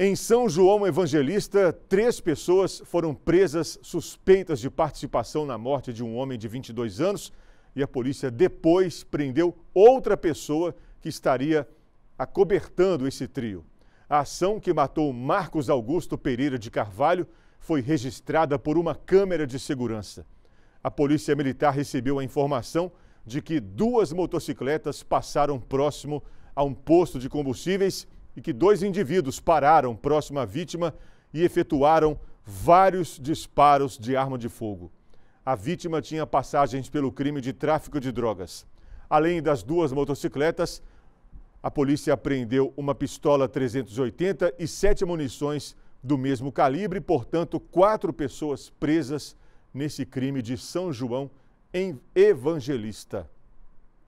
Em São João Evangelista, três pessoas foram presas suspeitas de participação na morte de um homem de 22 anos e a polícia depois prendeu outra pessoa que estaria acobertando esse trio. A ação que matou Marcos Augusto Pereira de Carvalho foi registrada por uma câmera de segurança. A polícia militar recebeu a informação de que duas motocicletas passaram próximo a um posto de combustíveis e que dois indivíduos pararam próximo à vítima e efetuaram vários disparos de arma de fogo. A vítima tinha passagens pelo crime de tráfico de drogas. Além das duas motocicletas, a polícia apreendeu uma pistola 380 e sete munições do mesmo calibre, portanto, quatro pessoas presas nesse crime de São João em Evangelista.